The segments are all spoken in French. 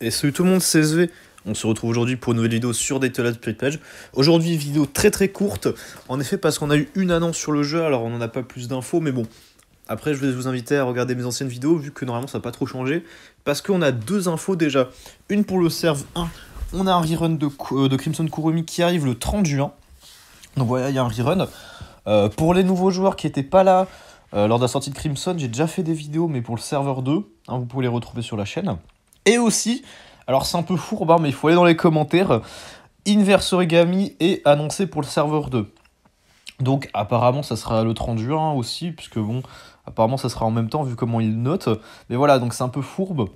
Et salut tout le monde, c'est SV. On se retrouve aujourd'hui pour une nouvelle vidéo sur Daytona Spirit Page. Aujourd'hui, vidéo très très courte, en effet parce qu'on a eu une annonce sur le jeu, alors on n'en a pas plus d'infos, mais bon. Après, je vais vous inviter à regarder mes anciennes vidéos, vu que normalement ça n'a pas trop changé, parce qu'on a deux infos déjà. Une pour le Serve 1, on a un rerun euh, de, Crimson Kurumi qui arrive le 30 juin. Donc voilà, il y a un rerun. Euh, pour les nouveaux joueurs qui n'étaient pas là euh, lors de la sortie de Crimson, j'ai déjà fait des vidéos, mais pour le serveur 2, hein, vous pouvez les retrouver sur la chaîne. Et aussi, alors c'est un peu fourbe, mais il faut aller dans les commentaires, Inverse Origami est annoncé pour le serveur 2. Donc apparemment ça sera le 30 juin aussi, puisque bon, apparemment ça sera en même temps vu comment ils notent. Mais voilà, donc c'est un peu fourbe.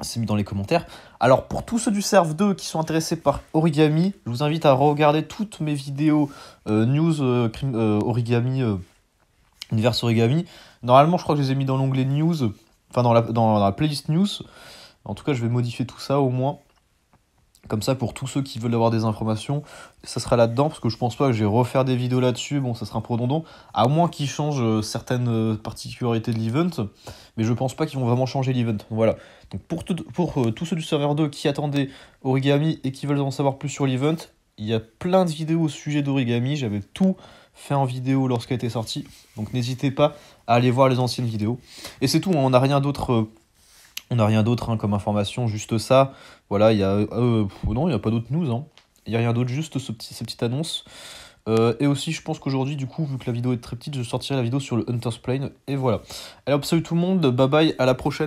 C'est mis dans les commentaires. Alors pour tous ceux du Serve 2 qui sont intéressés par origami, je vous invite à regarder toutes mes vidéos euh, news euh, euh, origami, Inverse origami. Normalement je crois que je les ai mis dans l'onglet news, enfin dans la playlist news. En tout cas, je vais modifier tout ça au moins. Comme ça, pour tous ceux qui veulent avoir des informations, ça sera là-dedans, parce que je pense pas que je vais refaire des vidéos là-dessus, bon, ça sera un pro dondon. à moins qu'ils changent euh, certaines euh, particularités de l'event, mais je pense pas qu'ils vont vraiment changer l'event. Voilà. Donc pour, pour euh, tous ceux du serveur 2 qui attendaient Origami et qui veulent en savoir plus sur l'event, il y a plein de vidéos au sujet d'Origami, j'avais tout fait en vidéo lorsqu'elle était sortie, donc n'hésitez pas à aller voir les anciennes vidéos. Et c'est tout, hein. on n'a rien d'autre... On n'a rien d'autre hein, comme information, juste ça. Voilà, il y a. Euh, non, il n'y a pas d'autres news. Hein. Il n'y a rien d'autre, juste ce petit, cette petite annonce. Euh, et aussi, je pense qu'aujourd'hui, du coup, vu que la vidéo est très petite, je sortirai la vidéo sur le Hunter's Plane. Et voilà. Alors, salut tout le monde, bye bye, à la prochaine.